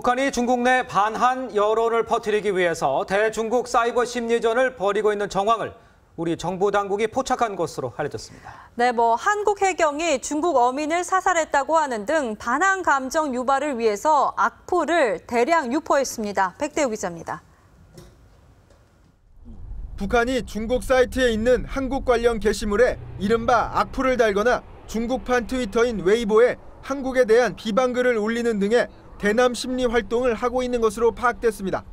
북한이 중국 내 반한 여론을 퍼뜨리기 위해서 대중국 사이버 심리전을 벌이고 있는 정황을 우리 정부 당국이 포착한 것으로 알려졌습니다. 네, 뭐 한국 해경이 중국 어민을 사살했다고 하는 등반한 감정 유발을 위해서 악플을 대량 유포했습니다. 백대우 기자입니다. 북한이 중국 사이트에 있는 한국 관련 게시물에 이른바 악플을 달거나 중국판 트위터인 웨이보에 한국에 대한 비방글을 올리는 등의 대남 심리 활동을 하고 있는 것으로 파악됐습니다.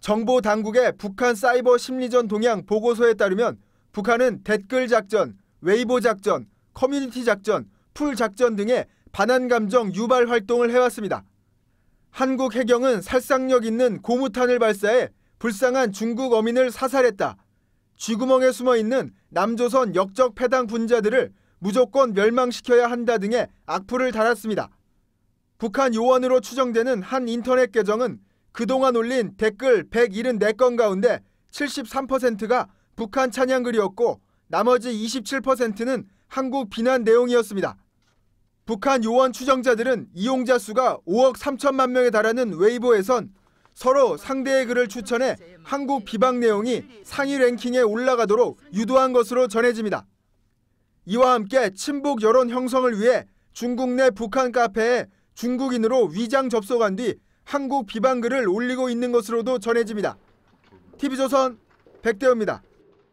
정보 당국의 북한 사이버 심리전 동향 보고서에 따르면 북한은 댓글 작전, 웨이보 작전, 커뮤니티 작전, 풀 작전 등의 반한 감정 유발 활동을 해왔습니다. 한국 해경은 살상력 있는 고무탄을 발사해 불쌍한 중국 어민을 사살했다. 쥐구멍에 숨어 있는 남조선 역적 패당 분자들을 무조건 멸망시켜야 한다 등의 악플을 달았습니다. 북한 요원으로 추정되는 한 인터넷 계정은 그동안 올린 댓글 174건 가운데 73%가 북한 찬양글이었고 나머지 27%는 한국 비난 내용이었습니다. 북한 요원 추정자들은 이용자 수가 5억 3천만 명에 달하는 웨이보에선 서로 상대의 글을 추천해 한국 비방 내용이 상위 랭킹에 올라가도록 유도한 것으로 전해집니다. 이와 함께 친북 여론 형성을 위해 중국 내 북한 카페에 중국인으로 위장 접속한 뒤 한국 비방글을 올리고 있는 것으로도 전해집니다. TV조선 백대호입니다.